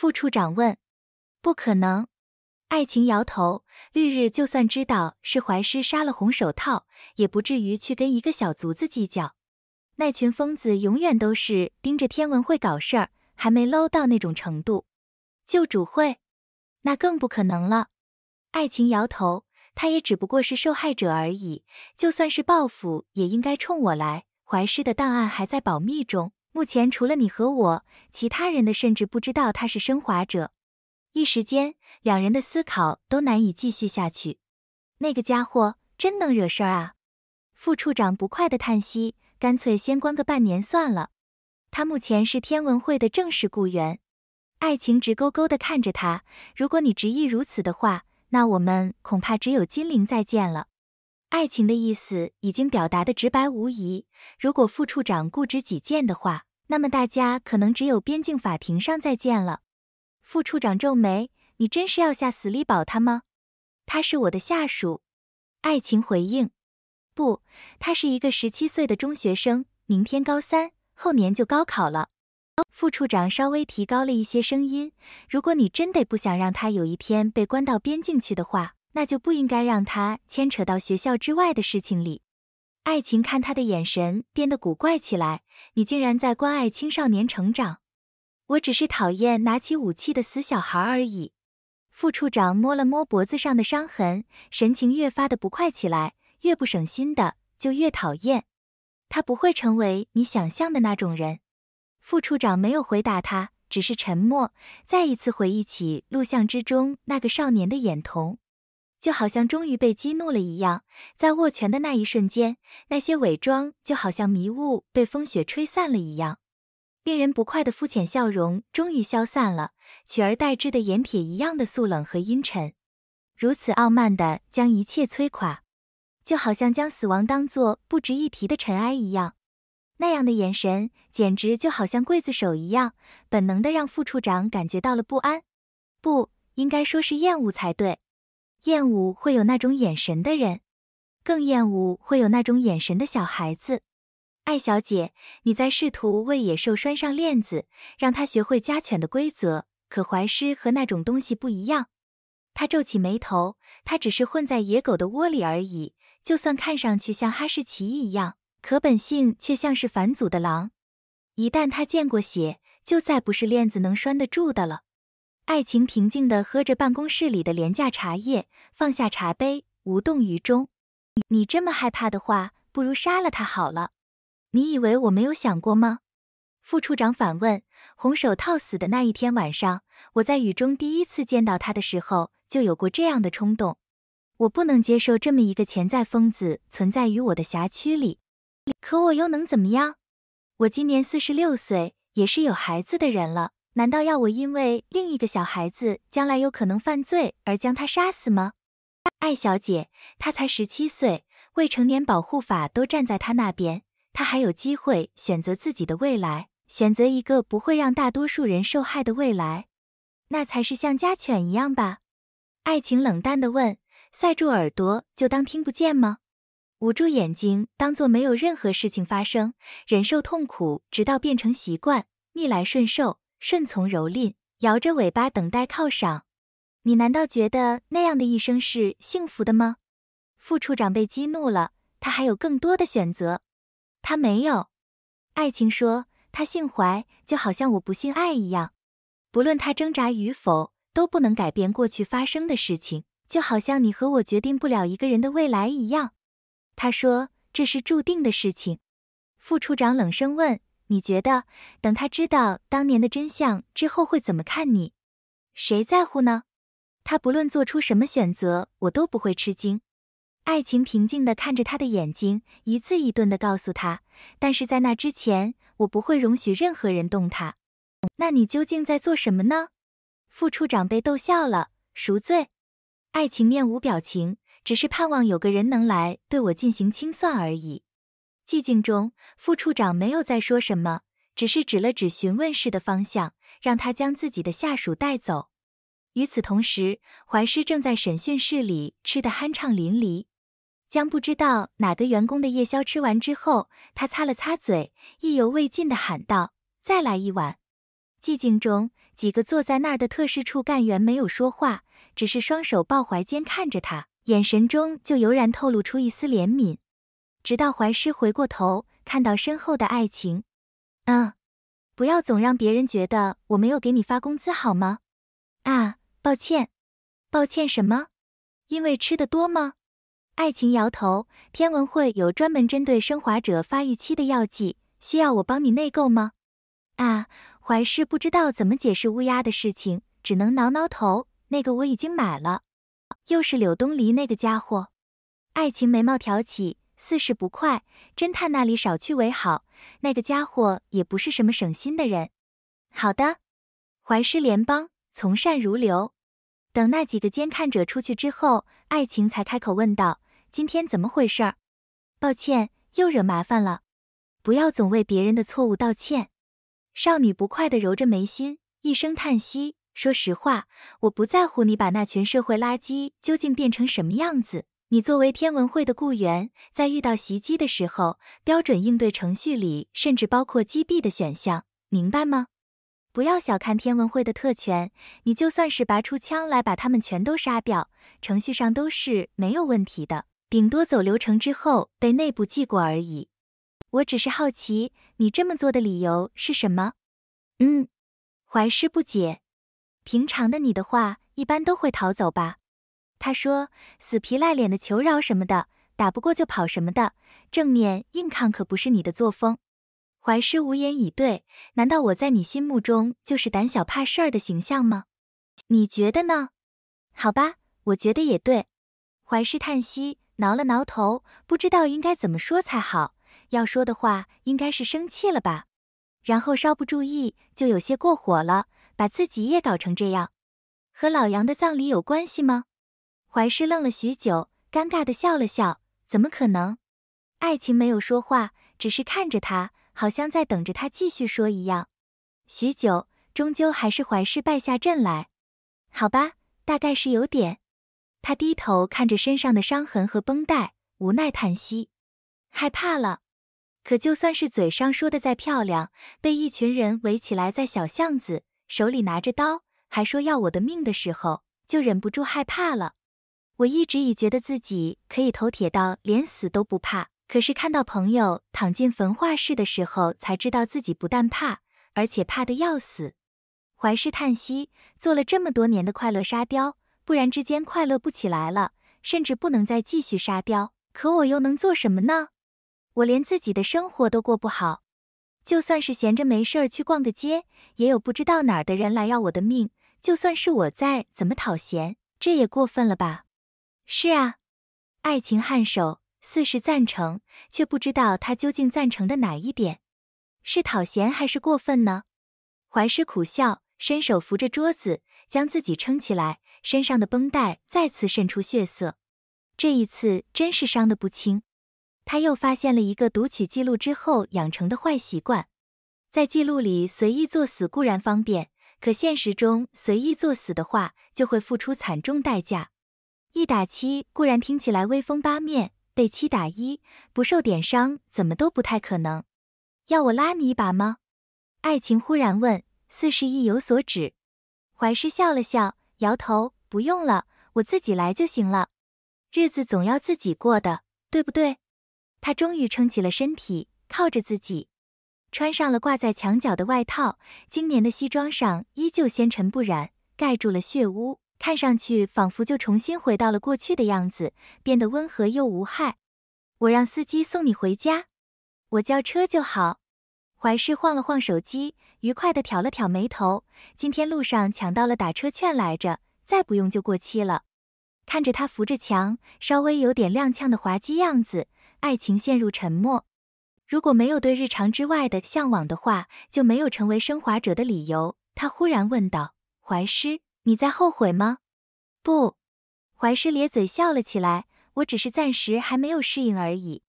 副处长问：“不可能。”爱情摇头。绿日就算知道是怀师杀了红手套，也不至于去跟一个小卒子计较。那群疯子永远都是盯着天文会搞事儿，还没 low 到那种程度。救主会？那更不可能了。爱情摇头。他也只不过是受害者而已。就算是报复，也应该冲我来。怀师的档案还在保密中。目前除了你和我，其他人的甚至不知道他是升华者。一时间，两人的思考都难以继续下去。那个家伙真能惹事儿啊！副处长不快的叹息，干脆先关个半年算了。他目前是天文会的正式雇员。爱情直勾勾的看着他，如果你执意如此的话，那我们恐怕只有金陵再见了。爱情的意思已经表达的直白无疑，如果副处长固执己见的话。那么大家可能只有边境法庭上再见了。副处长皱眉：“你真是要下死力保他吗？”“他是我的下属。”爱情回应：“不，他是一个十七岁的中学生，明天高三，后年就高考了。”副处长稍微提高了一些声音：“如果你真的不想让他有一天被关到边境去的话，那就不应该让他牵扯到学校之外的事情里。”爱情看他的眼神变得古怪起来。你竟然在关爱青少年成长？我只是讨厌拿起武器的死小孩而已。副处长摸了摸脖子上的伤痕，神情越发的不快起来。越不省心的就越讨厌。他不会成为你想象的那种人。副处长没有回答他，只是沉默，再一次回忆起录像之中那个少年的眼瞳。就好像终于被激怒了一样，在握拳的那一瞬间，那些伪装就好像迷雾被风雪吹散了一样，令人不快的肤浅笑容终于消散了，取而代之的盐铁一样的肃冷和阴沉，如此傲慢地将一切摧垮，就好像将死亡当做不值一提的尘埃一样。那样的眼神简直就好像刽子手一样，本能的让副处长感觉到了不安，不应该说是厌恶才对。厌恶会有那种眼神的人，更厌恶会有那种眼神的小孩子。艾小姐，你在试图为野兽拴上链子，让它学会家犬的规则。可怀师和那种东西不一样。他皱起眉头，他只是混在野狗的窝里而已。就算看上去像哈士奇一样，可本性却像是返祖的狼。一旦他见过血，就再不是链子能拴得住的了。爱情平静地喝着办公室里的廉价茶叶，放下茶杯，无动于衷。你这么害怕的话，不如杀了他好了。你以为我没有想过吗？副处长反问。红手套死的那一天晚上，我在雨中第一次见到他的时候，就有过这样的冲动。我不能接受这么一个潜在疯子存在于我的辖区里。可我又能怎么样？我今年四十六岁，也是有孩子的人了。难道要我因为另一个小孩子将来有可能犯罪而将他杀死吗，艾小姐？他才十七岁，未成年保护法都站在他那边，他还有机会选择自己的未来，选择一个不会让大多数人受害的未来，那才是像家犬一样吧？爱情冷淡地问。塞住耳朵就当听不见吗？捂住眼睛当做没有任何事情发生，忍受痛苦直到变成习惯，逆来顺受。顺从蹂躏，摇着尾巴等待犒赏。你难道觉得那样的一生是幸福的吗？副处长被激怒了，他还有更多的选择，他没有。爱情说他姓怀，就好像我不姓爱一样。不论他挣扎与否，都不能改变过去发生的事情，就好像你和我决定不了一个人的未来一样。他说这是注定的事情。副处长冷声问。你觉得，等他知道当年的真相之后会怎么看你？谁在乎呢？他不论做出什么选择，我都不会吃惊。爱情平静的看着他的眼睛，一字一顿的告诉他：“但是在那之前，我不会容许任何人动他。”那你究竟在做什么呢？副处长被逗笑了。赎罪。爱情面无表情，只是盼望有个人能来对我进行清算而已。寂静中，副处长没有再说什么，只是指了指询问室的方向，让他将自己的下属带走。与此同时，怀师正在审讯室里吃得酣畅淋漓，将不知道哪个员工的夜宵吃完之后，他擦了擦嘴，意犹未尽地喊道：“再来一碗！”寂静中，几个坐在那儿的特事处干员没有说话，只是双手抱怀间看着他，眼神中就油然透露出一丝怜悯。直到怀师回过头，看到身后的爱情，嗯，不要总让别人觉得我没有给你发工资好吗？啊，抱歉，抱歉什么？因为吃的多吗？爱情摇头。天文会有专门针对升华者发育期的药剂，需要我帮你内购吗？啊，怀师不知道怎么解释乌鸦的事情，只能挠挠头。那个我已经买了，又是柳东篱那个家伙。爱情眉毛挑起。四是不快，侦探那里少去为好。那个家伙也不是什么省心的人。好的，怀师联邦从善如流。等那几个监看者出去之后，艾晴才开口问道：“今天怎么回事？”抱歉，又惹麻烦了。不要总为别人的错误道歉。少女不快地揉着眉心，一声叹息：“说实话，我不在乎你把那群社会垃圾究竟变成什么样子。”你作为天文会的雇员，在遇到袭击的时候，标准应对程序里甚至包括击毙的选项，明白吗？不要小看天文会的特权，你就算是拔出枪来把他们全都杀掉，程序上都是没有问题的，顶多走流程之后被内部记过而已。我只是好奇，你这么做的理由是什么？嗯，怀师不解，平常的你的话，一般都会逃走吧？他说：“死皮赖脸的求饶什么的，打不过就跑什么的，正面硬抗可不是你的作风。”怀师无言以对。难道我在你心目中就是胆小怕事儿的形象吗？你觉得呢？好吧，我觉得也对。怀师叹息，挠了挠头，不知道应该怎么说才好。要说的话，应该是生气了吧？然后稍不注意，就有些过火了，把自己也搞成这样。和老杨的葬礼有关系吗？怀师愣了许久，尴尬地笑了笑。怎么可能？爱情没有说话，只是看着他，好像在等着他继续说一样。许久，终究还是怀师败下阵来。好吧，大概是有点。他低头看着身上的伤痕和绷带，无奈叹息，害怕了。可就算是嘴上说的再漂亮，被一群人围起来在小巷子，手里拿着刀，还说要我的命的时候，就忍不住害怕了。我一直以觉得自己可以头铁到连死都不怕，可是看到朋友躺进焚化室的时候，才知道自己不但怕，而且怕得要死。怀是叹息，做了这么多年的快乐沙雕，不然之间快乐不起来了，甚至不能再继续沙雕。可我又能做什么呢？我连自己的生活都过不好，就算是闲着没事儿去逛个街，也有不知道哪儿的人来要我的命。就算是我在怎么讨嫌，这也过分了吧？是啊，爱情颔首，似是赞成，却不知道他究竟赞成的哪一点，是讨嫌还是过分呢？怀师苦笑，伸手扶着桌子，将自己撑起来，身上的绷带再次渗出血色，这一次真是伤得不轻。他又发现了一个读取记录之后养成的坏习惯，在记录里随意作死固然方便，可现实中随意作死的话，就会付出惨重代价。一打七固然听起来威风八面，被七打一不受点伤怎么都不太可能。要我拉你一把吗？爱情忽然问，似是意有所指。怀师笑了笑，摇头，不用了，我自己来就行了。日子总要自己过的，对不对？他终于撑起了身体，靠着自己，穿上了挂在墙角的外套，今年的西装上依旧纤尘不染，盖住了血污。看上去仿佛就重新回到了过去的样子，变得温和又无害。我让司机送你回家，我叫车就好。怀师晃了晃手机，愉快的挑了挑眉头。今天路上抢到了打车券来着，再不用就过期了。看着他扶着墙，稍微有点踉跄的滑稽样子，爱情陷入沉默。如果没有对日常之外的向往的话，就没有成为升华者的理由。他忽然问道：“怀师。”你在后悔吗？不，怀师咧嘴笑了起来。我只是暂时还没有适应而已。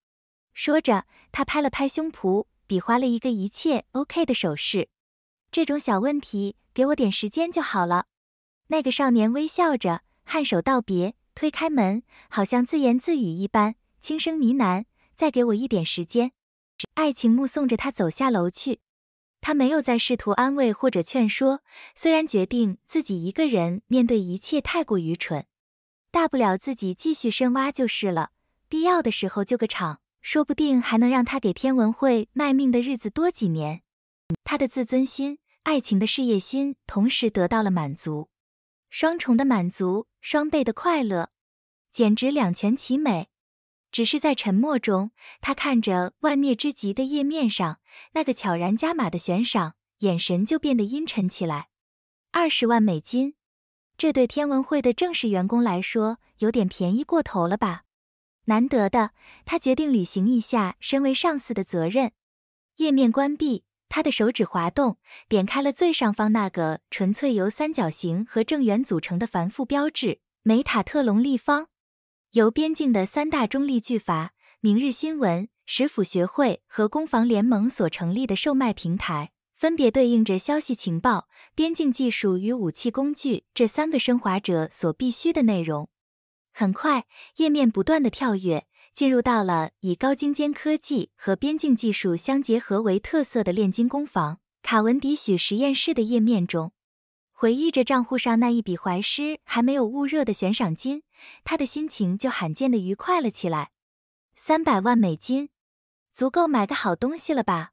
说着，他拍了拍胸脯，比划了一个一切 OK 的手势。这种小问题，给我点时间就好了。那个少年微笑着，颔首道别，推开门，好像自言自语一般，轻声呢喃：“再给我一点时间。”爱情目送着他走下楼去。他没有再试图安慰或者劝说，虽然决定自己一个人面对一切太过愚蠢，大不了自己继续深挖就是了，必要的时候救个场，说不定还能让他给天文会卖命的日子多几年。他的自尊心、爱情的事业心同时得到了满足，双重的满足，双倍的快乐，简直两全其美。只是在沉默中，他看着万孽之极的页面上那个悄然加码的悬赏，眼神就变得阴沉起来。二十万美金，这对天文会的正式员工来说有点便宜过头了吧？难得的，他决定履行一下身为上司的责任。页面关闭，他的手指滑动，点开了最上方那个纯粹由三角形和正圆组成的繁复标志——梅塔特隆立方。由边境的三大中立巨阀、明日新闻、石府学会和攻防联盟所成立的售卖平台，分别对应着消息情报、边境技术与武器工具这三个升华者所必须的内容。很快，页面不断的跳跃，进入到了以高精尖科技和边境技术相结合为特色的炼金工坊——卡文迪许实验室的页面中，回忆着账户上那一笔怀师还没有焐热的悬赏金。他的心情就罕见的愉快了起来。三百万美金，足够买个好东西了吧？